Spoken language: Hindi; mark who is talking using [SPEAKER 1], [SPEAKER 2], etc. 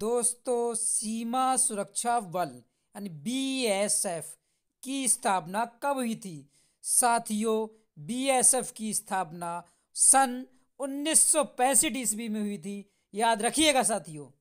[SPEAKER 1] दोस्तों सीमा सुरक्षा बल यानी बीएसएफ की स्थापना कब हुई थी साथियों बीएसएफ की स्थापना सन उन्नीस सौ ईस्वी में हुई थी याद रखिएगा साथियों